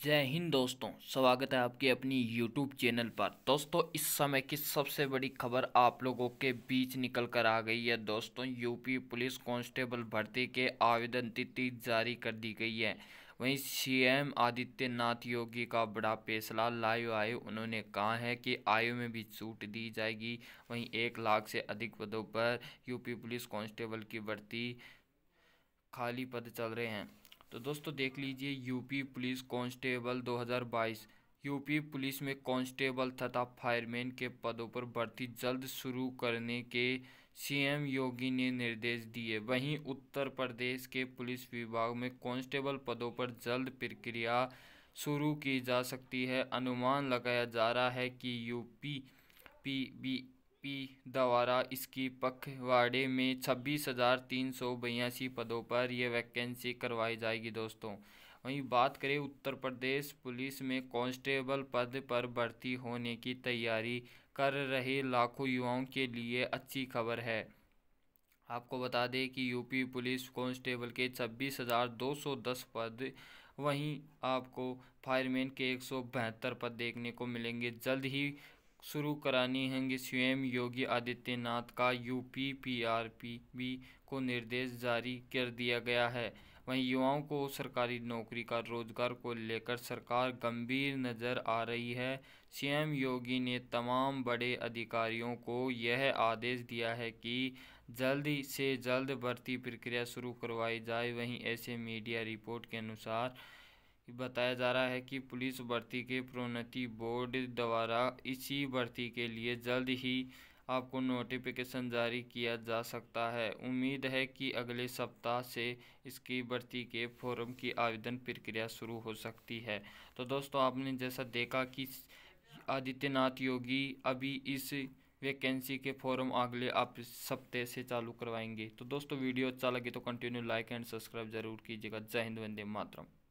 जय हिंद दोस्तों स्वागत है आपके अपनी यूट्यूब चैनल पर दोस्तों इस समय की सबसे बड़ी खबर आप लोगों के बीच निकल कर आ गई है दोस्तों यूपी पुलिस कांस्टेबल भर्ती के आवेदन तिथि जारी कर दी गई है वहीं सीएम आदित्यनाथ योगी का बड़ा फैसला लाइव आयु उन्होंने कहा है कि आयु में भी छूट दी जाएगी वहीं एक लाख से अधिक पदों पर यूपी पुलिस कॉन्स्टेबल की भर्ती खाली पद चल रहे हैं तो दोस्तों देख लीजिए UP police constable 2022 UP police में कांस्टेबल तथा फायरमैन के पदों पर भर्ती जल्द शुरू करने के सीएम योगी ने निर्देश दिए वहीं उत्तर प्रदेश के पुलिस विभाग में कांस्टेबल पदों पर जल्द प्रक्रिया शुरू की जा सकती है अनुमान लगाया जा रहा है कि यूपी पी बी पी द्वारा इसकी पखवाड़े में छब्बीस हज़ार तीन सौ बयासी पदों पर यह वैकेंसी करवाई जाएगी दोस्तों वहीं बात करें उत्तर प्रदेश पुलिस में कांस्टेबल पद पर भर्ती होने की तैयारी कर रहे लाखों युवाओं के लिए अच्छी खबर है आपको बता दें कि यूपी पुलिस कांस्टेबल के छब्बीस हजार दो सौ दस पद वहीं आपको फायरमैन के एक सौ बहत्तर पद देखने को मिलेंगे जल्द ही शुरू करानी होंगी सीएम योगी आदित्यनाथ का यूपी पीआरपीबी को निर्देश जारी कर दिया गया है वहीं युवाओं को सरकारी नौकरी का रोजगार को लेकर सरकार गंभीर नज़र आ रही है सीएम योगी ने तमाम बड़े अधिकारियों को यह आदेश दिया है कि जल्द से जल्द भर्ती प्रक्रिया शुरू करवाई जाए वहीं ऐसे मीडिया रिपोर्ट के अनुसार बताया जा रहा है कि पुलिस भर्ती के प्रोन्नति बोर्ड द्वारा इसी भर्ती के लिए जल्द ही आपको नोटिफिकेशन जारी किया जा सकता है उम्मीद है कि अगले सप्ताह से इसकी भर्ती के फॉर्म की आवेदन प्रक्रिया शुरू हो सकती है तो दोस्तों आपने जैसा देखा कि आदित्यनाथ योगी अभी इस वैकेंसी के फॉर्म अगले आप सप्ते से चालू करवाएंगे तो दोस्तों वीडियो अच्छा लगे तो कंटिन्यू लाइक एंड सब्सक्राइब जरूर कीजिएगा जय हिंद वंदे मातरम